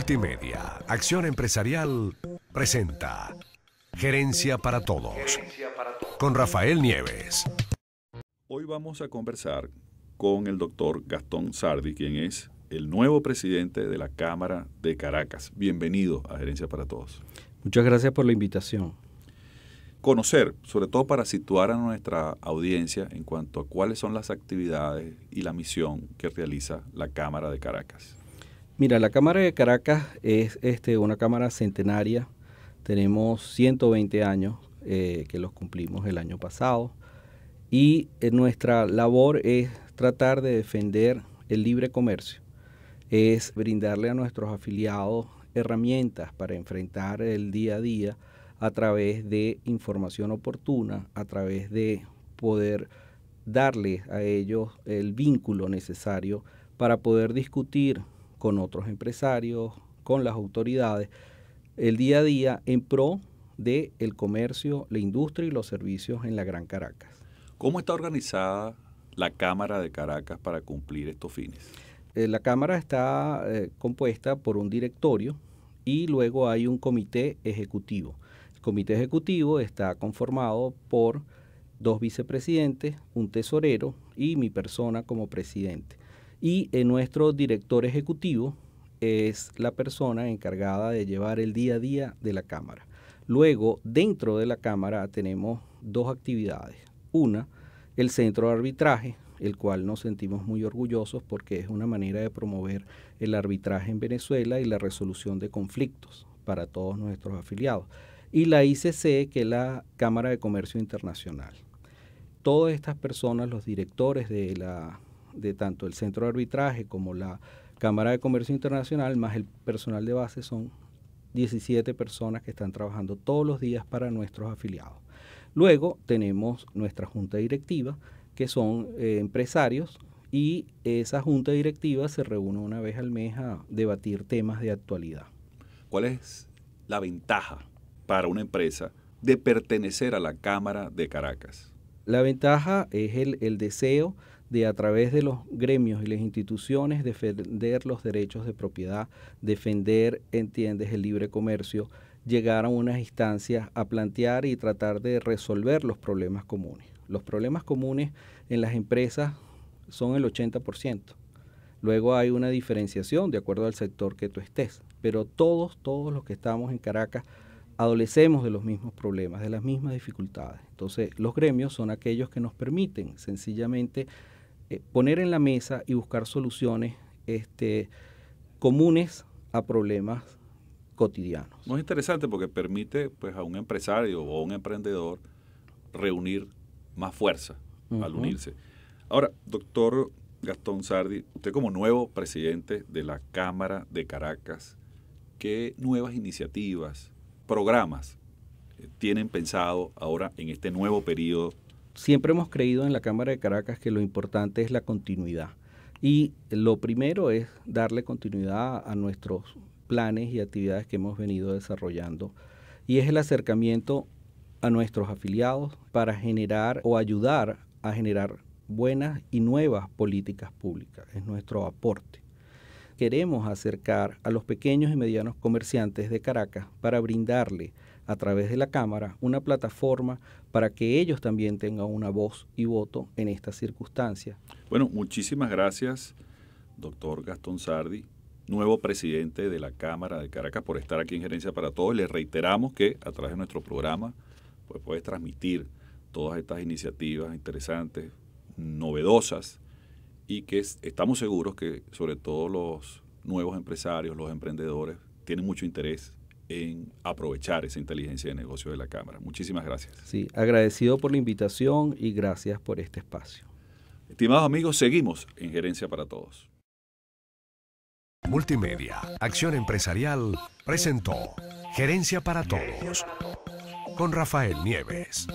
Multimedia, Acción Empresarial, presenta Gerencia para Todos con Rafael Nieves. Hoy vamos a conversar con el doctor Gastón Sardi, quien es el nuevo presidente de la Cámara de Caracas. Bienvenido a Gerencia para Todos. Muchas gracias por la invitación. Conocer, sobre todo para situar a nuestra audiencia en cuanto a cuáles son las actividades y la misión que realiza la Cámara de Caracas. Mira, la Cámara de Caracas es este, una Cámara centenaria. Tenemos 120 años eh, que los cumplimos el año pasado. Y eh, nuestra labor es tratar de defender el libre comercio. Es brindarle a nuestros afiliados herramientas para enfrentar el día a día a través de información oportuna, a través de poder darle a ellos el vínculo necesario para poder discutir con otros empresarios, con las autoridades, el día a día en pro del el comercio, la industria y los servicios en la Gran Caracas. ¿Cómo está organizada la Cámara de Caracas para cumplir estos fines? Eh, la Cámara está eh, compuesta por un directorio y luego hay un comité ejecutivo. El comité ejecutivo está conformado por dos vicepresidentes, un tesorero y mi persona como presidente. Y eh, nuestro director ejecutivo es la persona encargada de llevar el día a día de la Cámara. Luego, dentro de la Cámara tenemos dos actividades. Una, el centro de arbitraje, el cual nos sentimos muy orgullosos porque es una manera de promover el arbitraje en Venezuela y la resolución de conflictos para todos nuestros afiliados. Y la ICC, que es la Cámara de Comercio Internacional. Todas estas personas, los directores de la de tanto el centro de arbitraje como la Cámara de Comercio Internacional, más el personal de base, son 17 personas que están trabajando todos los días para nuestros afiliados. Luego tenemos nuestra junta directiva, que son eh, empresarios, y esa junta directiva se reúne una vez al mes a debatir temas de actualidad. ¿Cuál es la ventaja para una empresa de pertenecer a la Cámara de Caracas? La ventaja es el, el deseo de a través de los gremios y las instituciones defender los derechos de propiedad, defender, entiendes, el libre comercio, llegar a unas instancias a plantear y tratar de resolver los problemas comunes. Los problemas comunes en las empresas son el 80%. Luego hay una diferenciación de acuerdo al sector que tú estés, pero todos, todos los que estamos en Caracas adolecemos de los mismos problemas, de las mismas dificultades. Entonces, los gremios son aquellos que nos permiten sencillamente eh, poner en la mesa y buscar soluciones este, comunes a problemas cotidianos. Muy interesante porque permite pues, a un empresario o a un emprendedor reunir más fuerza al unirse. Ahora, doctor Gastón Sardi, usted como nuevo presidente de la Cámara de Caracas, ¿qué nuevas iniciativas, programas eh, tienen pensado ahora en este nuevo periodo siempre hemos creído en la Cámara de Caracas que lo importante es la continuidad. Y lo primero es darle continuidad a nuestros planes y actividades que hemos venido desarrollando. Y es el acercamiento a nuestros afiliados para generar o ayudar a generar buenas y nuevas políticas públicas. Es nuestro aporte. Queremos acercar a los pequeños y medianos comerciantes de Caracas para brindarle a través de la Cámara una plataforma para que ellos también tengan una voz y voto en estas circunstancias. Bueno, muchísimas gracias, doctor Gastón Sardi, nuevo presidente de la Cámara de Caracas, por estar aquí en Gerencia para Todos. Les reiteramos que a través de nuestro programa pues, puedes transmitir todas estas iniciativas interesantes, novedosas, y que estamos seguros que sobre todo los nuevos empresarios, los emprendedores, tienen mucho interés en aprovechar esa inteligencia de negocio de la Cámara. Muchísimas gracias. Sí, agradecido por la invitación y gracias por este espacio. Estimados amigos, seguimos en Gerencia para Todos. Multimedia, Acción Empresarial, presentó Gerencia para Todos con Rafael Nieves.